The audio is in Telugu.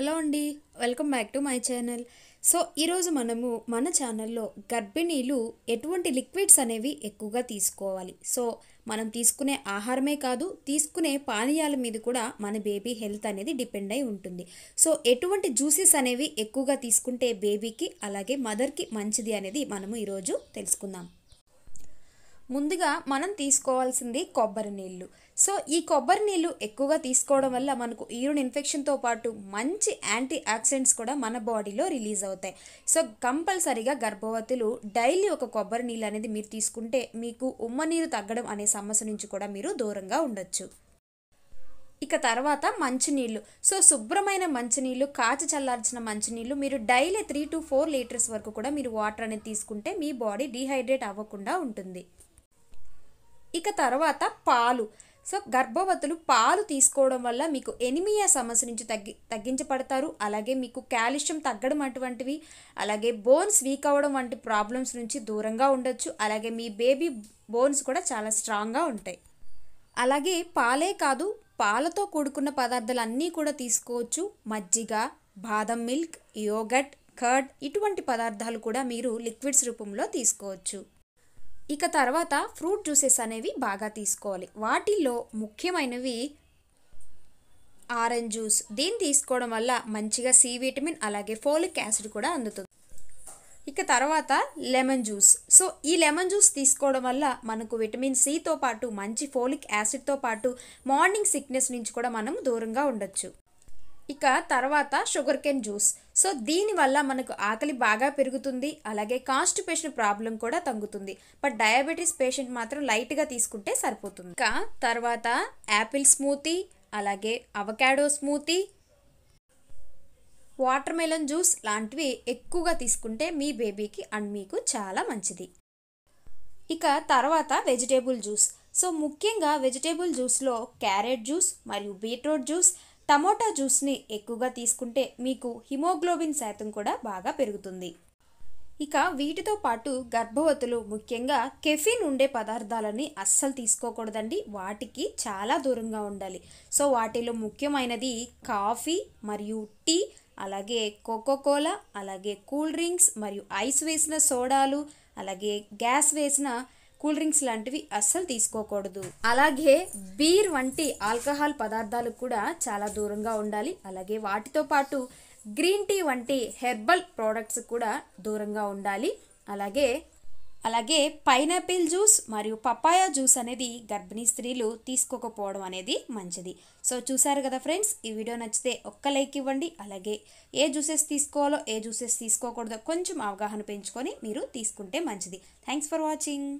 హలో అండి welcome back to my channel so ఈరోజు మనము మన ఛానల్లో గర్భిణీలు ఎటువంటి లిక్విడ్స్ అనేవి ఎక్కువగా తీసుకోవాలి సో మనం తీసుకునే ఆహారమే కాదు తీసుకునే పానీయాల మీద కూడా మన బేబీ హెల్త్ అనేది డిపెండ్ అయి ఉంటుంది సో ఎటువంటి జ్యూసెస్ అనేవి ఎక్కువగా తీసుకుంటే బేబీకి అలాగే మదర్కి మంచిది అనేది మనము ఈరోజు తెలుసుకుందాం ముందుగా మనం తీసుకోవాల్సింది కొబ్బరి నీళ్ళు సో ఈ కొబ్బరి నీళ్ళు ఎక్కువగా తీసుకోవడం వల్ల మనకు ఈరున్ ఇన్ఫెక్షన్తో పాటు మంచి యాంటీ ఆక్సిడెంట్స్ కూడా మన బాడీలో రిలీజ్ అవుతాయి సో కంపల్సరీగా గర్భవతులు డైలీ ఒక కొబ్బరి నీళ్ళు అనేది మీరు తీసుకుంటే మీకు ఉమ్మ నీరు తగ్గడం అనే సమస్య నుంచి కూడా మీరు దూరంగా ఉండొచ్చు ఇక తర్వాత మంచినీళ్ళు సో శుభ్రమైన మంచినీళ్ళు కాచి చల్లార్చిన మంచినీళ్ళు మీరు daily three to four litres వరకు కూడా మీరు వాటర్ అనేది తీసుకుంటే మీ బాడీ డీహైడ్రేట్ అవ్వకుండా ఉంటుంది ఇక తర్వాత పాలు సో గర్భవతులు పాలు తీసుకోవడం వల్ల మీకు ఎనిమియా సమస్య నుంచి తగ్గి తగ్గించబడతారు అలాగే మీకు కాల్షియం తగ్గడం అటువంటివి అలాగే బోన్స్ వీక్ అవ్వడం వంటి ప్రాబ్లమ్స్ నుంచి దూరంగా ఉండొచ్చు అలాగే మీ బేబీ బోన్స్ కూడా చాలా స్ట్రాంగ్గా ఉంటాయి అలాగే పాలే కాదు పాలతో కూడుకున్న పదార్థాలు అన్నీ కూడా తీసుకోవచ్చు మజ్జిగ బాదం మిల్క్ యోగట్ కర్డ్ ఇటువంటి పదార్థాలు కూడా మీరు లిక్విడ్స్ రూపంలో తీసుకోవచ్చు ఇక తర్వాత ఫ్రూట్ జ్యూసెస్ అనేవి బాగా తీసుకోవాలి వాటిల్లో ముఖ్యమైనవి ఆరెంజ్ జ్యూస్ దీన్ని తీసుకోవడం వల్ల మంచిగా సి విటమిన్ అలాగే ఫోలిక్ యాసిడ్ కూడా అందుతుంది ఇక తర్వాత లెమన్ జ్యూస్ సో ఈ లెమన్ జ్యూస్ తీసుకోవడం వల్ల మనకు విటమిన్ సితో పాటు మంచి ఫోలిక్ యాసిడ్తో పాటు మార్నింగ్ సిక్నెస్ నుంచి కూడా మనం దూరంగా ఉండొచ్చు ఇక తర్వాత షుగర్ కెన్ జ్యూస్ సో దీనివల్ల మనకు ఆకలి బాగా పెరుగుతుంది అలాగే కాన్స్టిపేషన్ ప్రాబ్లం కూడా తగ్గుతుంది బట్ డయాబెటీస్ పేషెంట్ మాత్రం లైట్గా తీసుకుంటే సరిపోతుంది ఇంకా తర్వాత యాపిల్ స్మూతీ అలాగే avocado smoothie watermelon juice లాంటివి ఎక్కువగా తీసుకుంటే మీ బేబీకి అండ్ మీకు చాలా మంచిది ఇక తర్వాత వెజిటేబుల్ జ్యూస్ సో ముఖ్యంగా వెజిటేబుల్ జ్యూస్లో క్యారెట్ జ్యూస్ మరియు బీట్రూట్ జ్యూస్ టమోటా జ్యూస్ని ఎక్కువగా తీసుకుంటే మీకు హిమోగ్లోబిన్ శాతం కూడా బాగా పెరుగుతుంది ఇక వీటితో పాటు గర్భవతులు ముఖ్యంగా కెఫిన్ ఉండే పదార్థాలని అస్సలు తీసుకోకూడదండి వాటికి చాలా దూరంగా ఉండాలి సో వాటిలో ముఖ్యమైనది కాఫీ మరియు టీ అలాగే కోకోకోల అలాగే కూల్ డ్రింక్స్ మరియు ఐస్ వేసిన సోడాలు అలాగే గ్యాస్ వేసిన కూల్ డ్రింక్స్ లాంటివి అస్సలు తీసుకోకూడదు అలాగే బీర్ వంటి ఆల్కహాల్ పదార్థాలు కూడా చాలా దూరంగా ఉండాలి అలాగే వాటితో పాటు గ్రీన్ టీ వంటి హెర్బల్ ప్రోడక్ట్స్ కూడా దూరంగా ఉండాలి అలాగే అలాగే పైనాపిల్ జ్యూస్ మరియు పపాయా జ్యూస్ అనేది గర్భిణీ స్త్రీలు తీసుకోకపోవడం అనేది మంచిది సో చూసారు కదా ఫ్రెండ్స్ ఈ వీడియో నచ్చితే ఒక్క లైక్ ఇవ్వండి అలాగే ఏ జ్యూసెస్ తీసుకోవాలో ఏ జ్యూసెస్ తీసుకోకూడదో కొంచెం అవగాహన పెంచుకొని మీరు తీసుకుంటే మంచిది థ్యాంక్స్ ఫర్ వాచింగ్